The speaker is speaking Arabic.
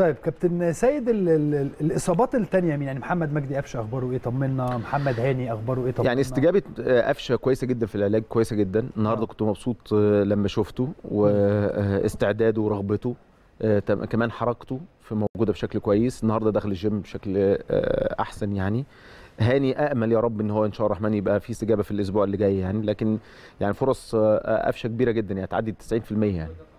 طيب كابتن سيد الـ الـ الاصابات الثانيه مين يعني محمد مجدي قفشه اخباره ايه طمنا محمد هاني اخباره ايه طمنا يعني استجابه آه، قفشه كويسه جدا في العلاج كويسه جدا النهارده آه. كنت مبسوط آه، لما شفته واستعداده ورغبته كمان حركته في موجوده بشكل كويس النهارده دخل الجيم بشكل احسن يعني هاني امل يا رب ان هو ان شاء الله الرحمن يبقى في استجابه في الاسبوع اللي جاي يعني لكن يعني فرص قفشه كبيره جدا يعني تعدي 90% يعني